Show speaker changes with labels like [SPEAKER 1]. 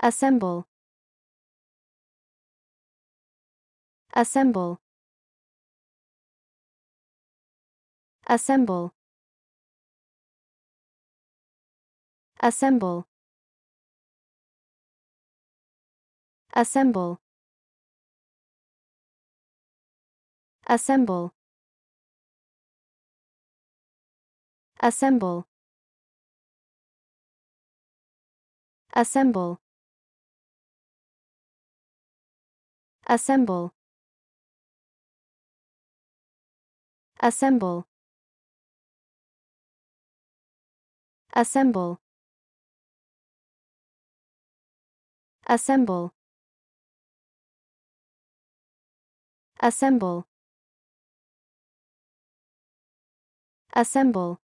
[SPEAKER 1] Assemble. Assemble. Assemble. Assemble. Assemble. Assemble. Assemble. Assemble. Assemble. Assemble. Assemble. Assemble. Assemble. Assemble.